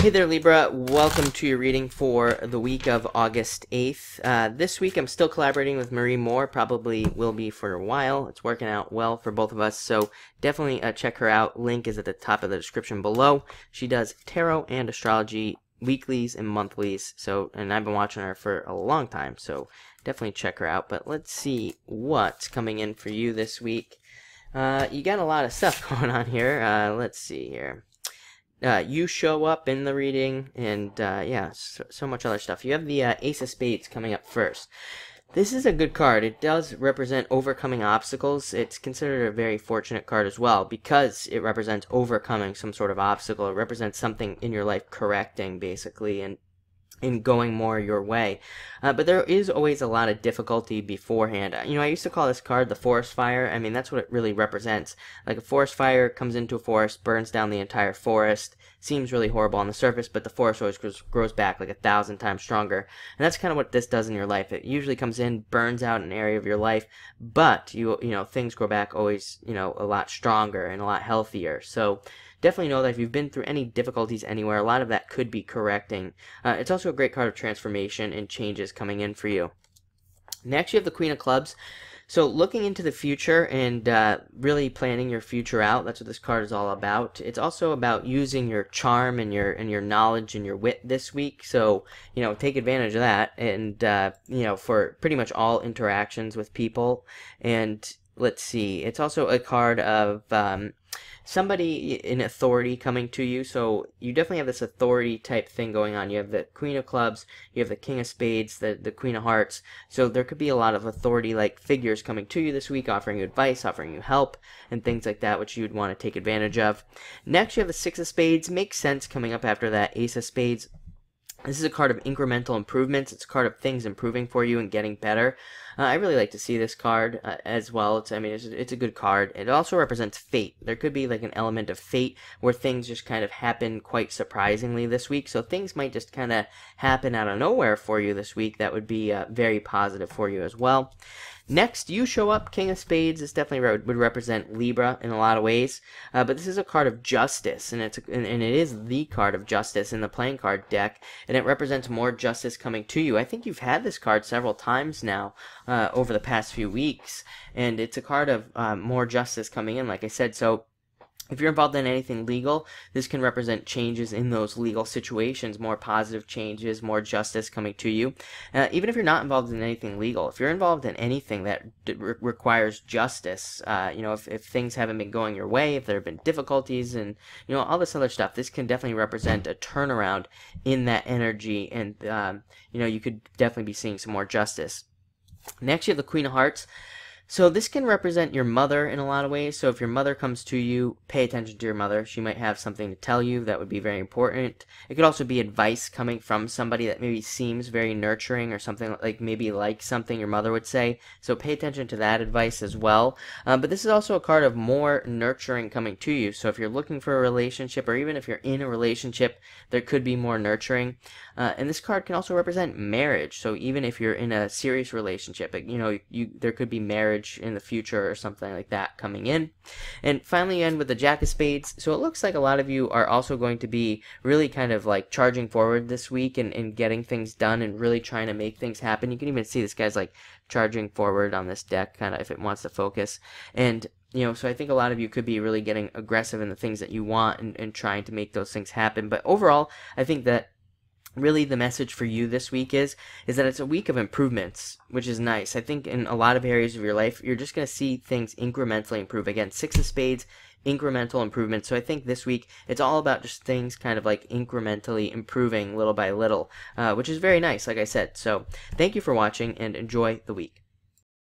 Hey there, Libra. Welcome to your reading for the week of August 8th. Uh, this week, I'm still collaborating with Marie Moore. Probably will be for a while. It's working out well for both of us, so definitely uh, check her out. Link is at the top of the description below. She does tarot and astrology weeklies and monthlies, so and I've been watching her for a long time, so definitely check her out. But let's see what's coming in for you this week. Uh, you got a lot of stuff going on here. Uh, let's see here uh, you show up in the reading, and uh, yeah, so, so, much other stuff. You have the uh, Ace of Spades coming up first. This is a good card. It does represent overcoming obstacles. It's considered a very fortunate card as well because it represents overcoming some sort of obstacle. It represents something in your life correcting, basically, and in going more your way. Uh, but there is always a lot of difficulty beforehand. You know, I used to call this card the forest fire. I mean, that's what it really represents. Like a forest fire comes into a forest, burns down the entire forest, seems really horrible on the surface, but the forest always grows, grows back like a thousand times stronger. And that's kind of what this does in your life. It usually comes in, burns out an area of your life, but you, you know, things grow back always, you know, a lot stronger and a lot healthier. So, definitely know that if you've been through any difficulties anywhere, a lot of that could be correcting. Uh, it's also a great card of transformation and changes coming in for you. Next, you have the Queen of Clubs. So looking into the future and uh, really planning your future out, that's what this card is all about. It's also about using your charm and your and your knowledge and your wit this week. So, you know, take advantage of that and, uh, you know, for pretty much all interactions with people. And let's see, it's also a card of um, somebody in authority coming to you. So you definitely have this authority type thing going on. You have the Queen of Clubs, you have the King of Spades, the, the Queen of Hearts. So there could be a lot of authority like figures coming to you this week, offering you advice, offering you help, and things like that, which you'd want to take advantage of. Next, you have the Six of Spades. Makes sense coming up after that. Ace of Spades, this is a card of incremental improvements. It's a card of things improving for you and getting better. Uh, I really like to see this card uh, as well. It's, I mean, it's, it's, a good card. It also represents fate. There could be like an element of fate where things just kind of happen quite surprisingly this week. So things might just kind of happen out of nowhere for you this week. That would be uh, very positive for you as well. Next, you show up. King of Spades is definitely re- would represent Libra in a lot of ways, uh, but this is a card of justice, and it's a, and, and, it is the card of justice in the playing card deck, and it represents more justice coming to you. I think you've had this card several times now uh, over the past few weeks, and it's a card of uh, more justice coming in. Like I said, so if you're involved in anything legal, this can represent changes in those legal situations, more positive changes, more justice coming to you. Uh, even if you're not involved in anything legal, if you're involved in anything that re requires justice, uh, you know, if, if things haven't been going your way, if there have been difficulties and, you know, all this other stuff, this can definitely represent a turnaround in that energy. And, um, you know, you could definitely be seeing some more justice. Next, you have the Queen of Hearts. So this can represent your mother in a lot of ways. So if your mother comes to you, pay attention to your mother. She might have something to tell you that would be very important. It could also be advice coming from somebody that maybe seems very nurturing or something like maybe like something your mother would say. So pay attention to that advice as well. Uh, but this is also a card of more nurturing coming to you. So if you're looking for a relationship or even if you're in a relationship, there could be more nurturing. Uh, and this card can also represent marriage. So even if you're in a serious relationship, you know, you, there could be marriage marriage in the future or something like that coming in. And finally, end with the Jack of Spades. So it looks like a lot of you are also going to be really kind of like charging forward this week and, and getting things done and really trying to make things happen. You can even see this guy's like charging forward on this deck, kind of if it wants to focus. And you know, so I think a lot of you could be really getting aggressive in the things that you want and, and trying to make those things happen. But overall, I think that really the message for you this week is is that it's a week of improvements which is nice i think in a lot of areas of your life you're just going to see things incrementally improve again six of spades incremental improvement so i think this week it's all about just things kind of like incrementally improving little by little uh, which is very nice like i said so thank you for watching and enjoy the week